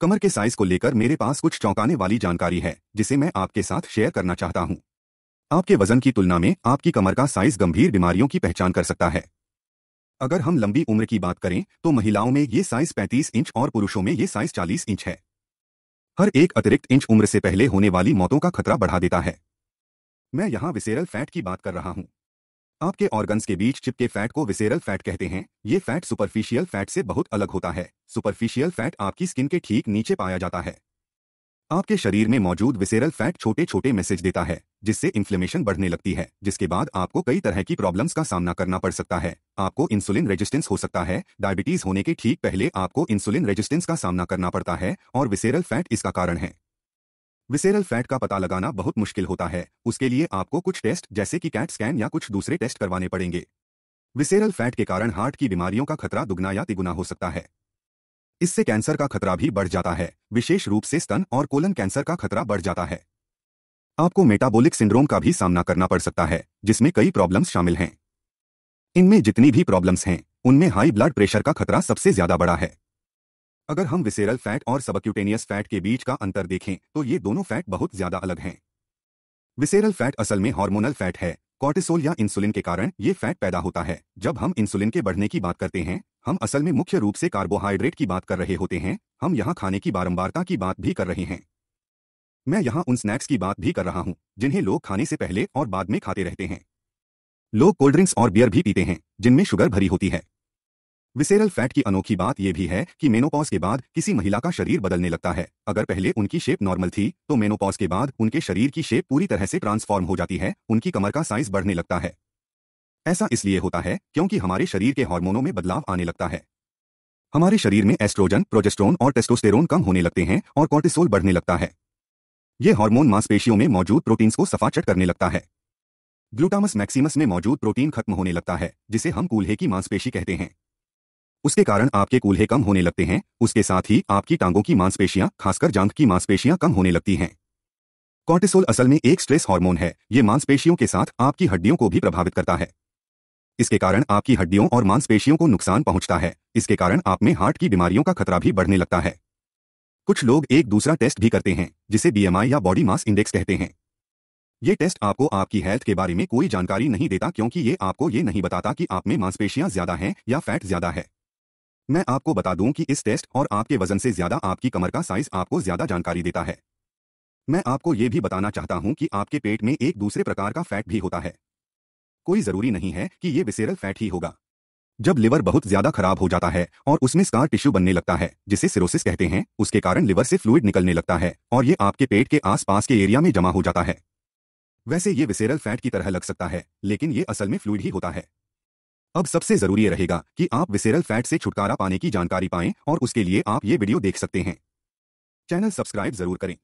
कमर के साइज को लेकर मेरे पास कुछ चौंकाने वाली जानकारी है जिसे मैं आपके साथ शेयर करना चाहता हूं आपके वजन की तुलना में आपकी कमर का साइज गंभीर बीमारियों की पहचान कर सकता है अगर हम लंबी उम्र की बात करें तो महिलाओं में ये साइज 35 इंच और पुरुषों में ये साइज 40 इंच है हर एक अतिरिक्त इंच उम्र से पहले होने वाली मौतों का खतरा बढ़ा देता है मैं यहां विसेरल फैट की बात कर रहा हूं आपके ऑर्गन्स के बीच चिपके फैट को विसेरल फैट कहते हैं ये फैट सुपरफिशियल फैट से बहुत अलग होता है सुपरफिशियल फैट आपकी स्किन के ठीक नीचे पाया जाता है आपके शरीर में मौजूद विसेरल फैट छोटे छोटे मैसेज देता है जिससे इन्फ्लेमेशन बढ़ने लगती है जिसके बाद आपको कई तरह की प्रॉब्लम्स का सामना करना पड़ सकता है आपको इंसुलिन रेजिस्टेंस हो सकता है डायबिटीज होने के ठीक पहले आपको इंसुलिन रेजिस्टेंस का सामना करना पड़ता है और विसेरल फैट इसका कारण है विसेरल फैट का पता लगाना बहुत मुश्किल होता है उसके लिए आपको कुछ टेस्ट जैसे कि कैट स्कैन या कुछ दूसरे टेस्ट करवाने पड़ेंगे विसेरल फैट के कारण हार्ट की बीमारियों का खतरा दुगना या तिगुना हो सकता है इससे कैंसर का खतरा भी बढ़ जाता है विशेष रूप से स्तन और कोलन कैंसर का खतरा बढ़ जाता है आपको मेटाबोलिक सिंड्रोम का भी सामना करना पड़ सकता है जिसमें कई प्रॉब्लम्स शामिल हैं इनमें जितनी भी प्रॉब्लम्स हैं उनमें हाई ब्लड प्रेशर का खतरा सबसे ज्यादा बड़ा है अगर हम विसेरल फैट और सबक्यूटेनियस फैट के बीच का अंतर देखें तो ये दोनों फैट बहुत ज्यादा अलग हैं विसेरल फैट असल में हार्मोनल फैट है कॉर्टिसोल या इंसुलिन के कारण ये फैट पैदा होता है जब हम इंसुलिन के बढ़ने की बात करते हैं हम असल में मुख्य रूप से कार्बोहाइड्रेट की बात कर रहे होते हैं हम यहाँ खाने की बारंबारता की बात भी कर रहे हैं मैं यहाँ उन स्नैक्स की बात भी कर रहा हूँ जिन्हें लोग खाने से पहले और बाद में खाते रहते हैं लोग कोल्ड ड्रिंक्स और बियर भी पीते हैं जिनमें शुगर भरी होती है विसेरल फैट की अनोखी बात यह भी है कि मेनोपॉज के बाद किसी महिला का शरीर बदलने लगता है अगर पहले उनकी शेप नॉर्मल थी तो मेनोपॉज के बाद उनके शरीर की शेप पूरी तरह से ट्रांसफॉर्म हो जाती है उनकी कमर का साइज बढ़ने लगता है ऐसा इसलिए होता है क्योंकि हमारे शरीर के हार्मोनों में बदलाव आने लगता है हमारे शरीर में एस्ट्रोजन प्रोजेस्ट्रोन और टेस्टोस्टेरोन कम होने लगते हैं और कॉर्टिसोल बढ़ने लगता है ये हार्मोन मांसपेशियों में मौजूद प्रोटीन्स को सफाचट करने लगता है ग्लूटामस मैक्सिमस में मौजूद प्रोटीन खत्म होने लगता है जिसे हम कूल्हे की मांसपेशी कहते हैं उसके कारण आपके कूल्हे कम होने लगते हैं उसके साथ ही आपकी टांगों की मांसपेशियां खासकर जांघ की मांसपेशियां कम होने लगती हैं कॉर्टिसोल असल में एक स्ट्रेस हार्मोन है ये मांसपेशियों के साथ आपकी हड्डियों को भी प्रभावित करता है इसके कारण आपकी हड्डियों और मांसपेशियों को नुकसान पहुंचता है इसके कारण आप में हार्ट की बीमारियों का खतरा भी बढ़ने लगता है कुछ लोग एक दूसरा टेस्ट भी करते हैं जिसे बीएमआई या बॉडी मास इंडेक्स कहते हैं ये टेस्ट आपको आपकी हेल्थ के बारे में कोई जानकारी नहीं देता क्योंकि ये आपको ये नहीं बताता कि आप में मांसपेशियां ज्यादा हैं या फैट ज्यादा है मैं आपको बता दूं कि इस टेस्ट और आपके वजन से ज्यादा आपकी कमर का साइज आपको ज्यादा जानकारी देता है मैं आपको ये भी बताना चाहता हूं कि आपके पेट में एक दूसरे प्रकार का फैट भी होता है कोई जरूरी नहीं है कि ये विसेरल फैट ही होगा जब लिवर बहुत ज्यादा खराब हो जाता है और उसमें स्कार टिश्यू बनने लगता है जिसे सिरोसिस कहते हैं उसके कारण लिवर से फ्लूड निकलने लगता है और ये आपके पेट के आसपास के एरिया में जमा हो जाता है वैसे ये विसेरल फैट की तरह लग सकता है लेकिन ये असल में फ्लूड ही होता है अब सबसे जरूरी रहेगा कि आप विसेरल फैट से छुटकारा पाने की जानकारी पाएं और उसके लिए आप ये वीडियो देख सकते हैं चैनल सब्सक्राइब जरूर करें